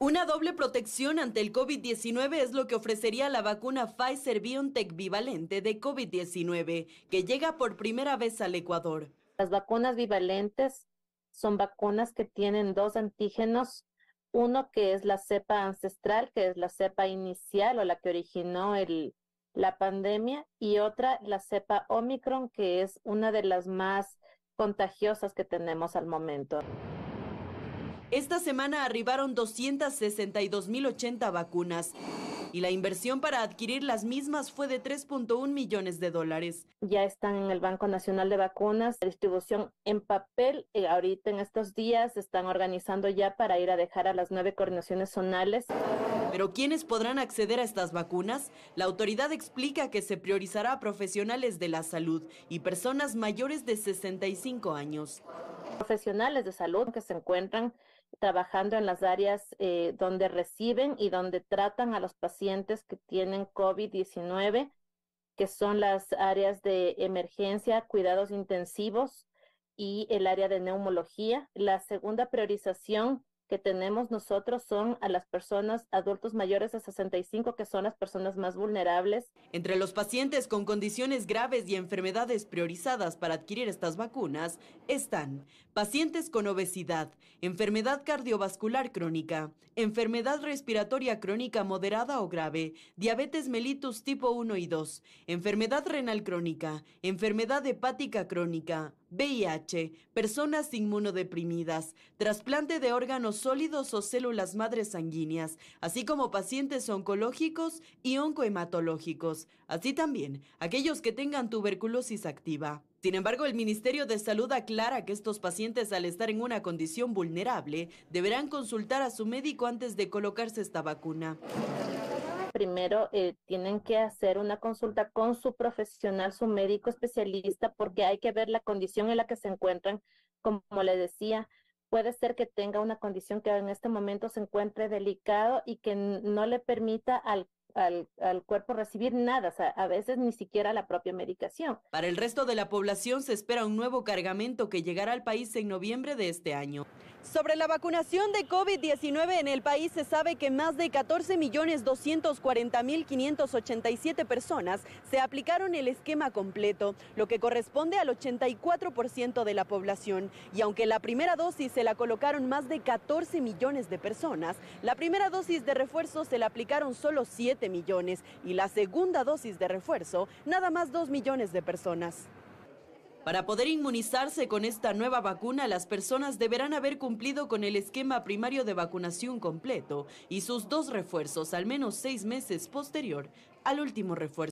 Una doble protección ante el COVID-19 es lo que ofrecería la vacuna Pfizer BioNTech bivalente de COVID-19, que llega por primera vez al Ecuador. Las vacunas bivalentes son vacunas que tienen dos antígenos, uno que es la cepa ancestral, que es la cepa inicial o la que originó la pandemia, y otra, la cepa Omicron, que es una de las más contagiosas que tenemos al momento. Esta semana arribaron 262.080 vacunas y la inversión para adquirir las mismas fue de 3.1 millones de dólares. Ya están en el Banco Nacional de Vacunas, la distribución en papel. Eh, ahorita en estos días están organizando ya para ir a dejar a las nueve coordinaciones zonales. Pero ¿quiénes podrán acceder a estas vacunas? La autoridad explica que se priorizará a profesionales de la salud y personas mayores de 65 años profesionales de salud que se encuentran trabajando en las áreas eh, donde reciben y donde tratan a los pacientes que tienen COVID-19, que son las áreas de emergencia, cuidados intensivos y el área de neumología. La segunda priorización que tenemos nosotros son a las personas adultos mayores de 65, que son las personas más vulnerables. Entre los pacientes con condiciones graves y enfermedades priorizadas para adquirir estas vacunas están pacientes con obesidad, enfermedad cardiovascular crónica, enfermedad respiratoria crónica moderada o grave, diabetes mellitus tipo 1 y 2, enfermedad renal crónica, enfermedad hepática crónica, VIH, personas inmunodeprimidas, trasplante de órganos sólidos o células madres sanguíneas, así como pacientes oncológicos y oncohematológicos, así también aquellos que tengan tuberculosis activa. Sin embargo, el Ministerio de Salud aclara que estos pacientes al estar en una condición vulnerable deberán consultar a su médico antes de colocarse esta vacuna primero eh, tienen que hacer una consulta con su profesional, su médico especialista, porque hay que ver la condición en la que se encuentran. Como le decía, puede ser que tenga una condición que en este momento se encuentre delicado y que no le permita al al, cuerpo recibir nada, a veces ni siquiera la propia medicación. Para el resto de la población se espera un nuevo cargamento que llegará al país en noviembre de este año. Sobre la vacunación de COVID-19 en el país se sabe que más de 14.240.587 personas se aplicaron el esquema completo, lo que corresponde al 84% de la población. Y aunque la primera dosis se la colocaron más de 14 millones de personas, la primera dosis de refuerzo se la aplicaron solo 7 millones y la segunda dosis de refuerzo nada más dos millones de personas. Para poder inmunizarse con esta nueva vacuna, las personas deberán haber cumplido con el esquema primario de vacunación completo y sus dos refuerzos al menos seis meses posterior al último refuerzo.